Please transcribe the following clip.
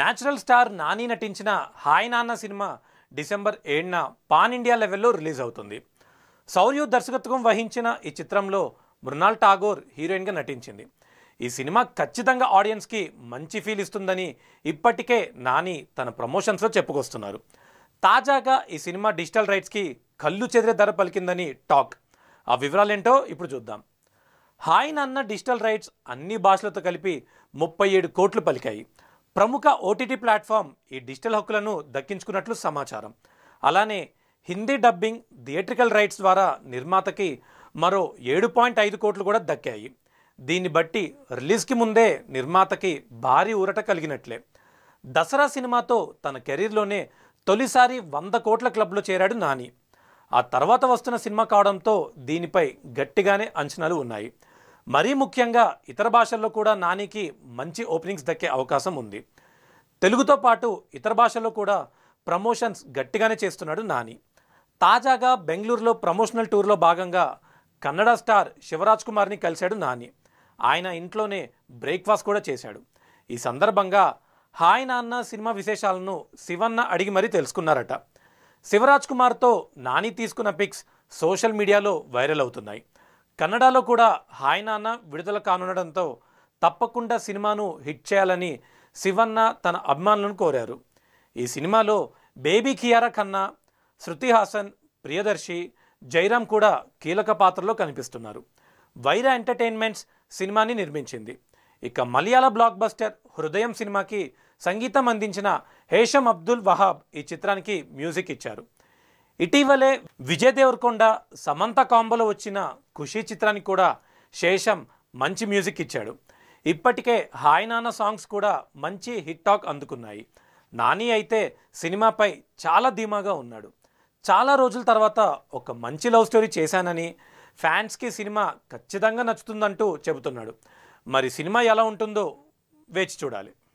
natural star Nani నటించిన hi Nanna సినిమా December ఏడున పాన్ ఇండియా లెవెల్లో రిలీజ్ అవుతుంది సౌర్యు దర్శకత్వం వహించిన ఈ చిత్రంలో మృణాల్ ఠాగూర్ హీరోయిన్గా నటించింది ఈ సినిమా ఖచ్చితంగా ఆడియన్స్కి మంచి ఫీల్ ఇస్తుందని ఇప్పటికే నాని తన ప్రమోషన్స్లో చెప్పుకొస్తున్నారు తాజాగా ఈ సినిమా డిజిటల్ రైట్స్కి కళ్ళు చెదిరే ధర పలికిందని టాక్ ఆ వివరాలేంటో ఇప్పుడు చూద్దాం హాయ్ నాన్న డిజిటల్ రైట్స్ అన్ని భాషలతో కలిపి ముప్పై ఏడు కోట్లు పలికాయి ప్రముఖ ఓటీటీ ప్లాట్ఫామ్ ఈ డిజిటల్ హక్కులను దక్కించుకున్నట్లు సమాచారం అలానే హిందీ డబ్బింగ్ థియేట్రికల్ రైట్స్ ద్వారా నిర్మాతకి మరో ఏడు పాయింట్ ఐదు కోట్లు కూడా దక్కాయి దీన్ని బట్టి రిలీజ్కి ముందే నిర్మాతకి భారీ ఊరట కలిగినట్లే దసరా సినిమాతో తన కెరీర్లోనే తొలిసారి వంద కోట్ల క్లబ్లో చేరాడు నాని ఆ తర్వాత వస్తున్న సినిమా కావడంతో దీనిపై గట్టిగానే అంచనాలు ఉన్నాయి మరీ ముఖ్యంగా ఇతర భాషల్లో కూడా నానికి మంచి ఓపెనింగ్స్ దక్కే అవకాశం ఉంది తెలుగుతో పాటు ఇతర భాషల్లో కూడా ప్రమోషన్స్ గట్టిగానే చేస్తున్నాడు నాని తాజాగా బెంగళూరులో ప్రమోషనల్ టూర్లో భాగంగా కన్నడ స్టార్ శివరాజ్ కుమార్ని కలిశాడు నాని ఆయన ఇంట్లోనే బ్రేక్ఫాస్ట్ కూడా చేశాడు ఈ సందర్భంగా హాయ్ నాన్న సినిమా విశేషాలను శివన్న అడిగి మరీ తెలుసుకున్నారట శివరాజ్ కుమార్తో నాని తీసుకున్న పిక్స్ సోషల్ మీడియాలో వైరల్ అవుతున్నాయి కన్నడలో కూడా హాయ్ నాన్న విడుదల కానుండడంతో తప్పకుండా సినిమాను హిట్ చేయాలని శివన్న తన అభిమానులను కోరారు ఈ సినిమాలో బేబీ కియారా ఖన్నా శృతి హాసన్ ప్రియదర్శి జైరామ్ కూడా కీలక పాత్రలో కనిపిస్తున్నారు వైరా ఎంటర్టైన్మెంట్స్ సినిమాని నిర్మించింది ఇక మలయాళ బ్లాక్ బస్టర్ హృదయం సినిమాకి సంగీతం అందించిన హేషం అబ్దుల్ వహాబ్ ఈ చిత్రానికి మ్యూజిక్ ఇచ్చారు ఇటీవలే విజయ్ దేవరకొండ సమంత కాంబోలో వచ్చిన ఖుషీ చిత్రానికి కూడా శేషం మంచి మ్యూజిక్ ఇచ్చాడు ఇప్పటికే హాయ్ నాన్న సాంగ్స్ కూడా మంచి హిట్ టాక్ అందుకున్నాయి నాని అయితే సినిమాపై చాలా ధీమాగా ఉన్నాడు చాలా రోజుల తర్వాత ఒక మంచి లవ్ స్టోరీ చేశానని ఫ్యాన్స్కి సినిమా ఖచ్చితంగా నచ్చుతుందంటూ చెబుతున్నాడు మరి సినిమా ఎలా ఉంటుందో వేచి చూడాలి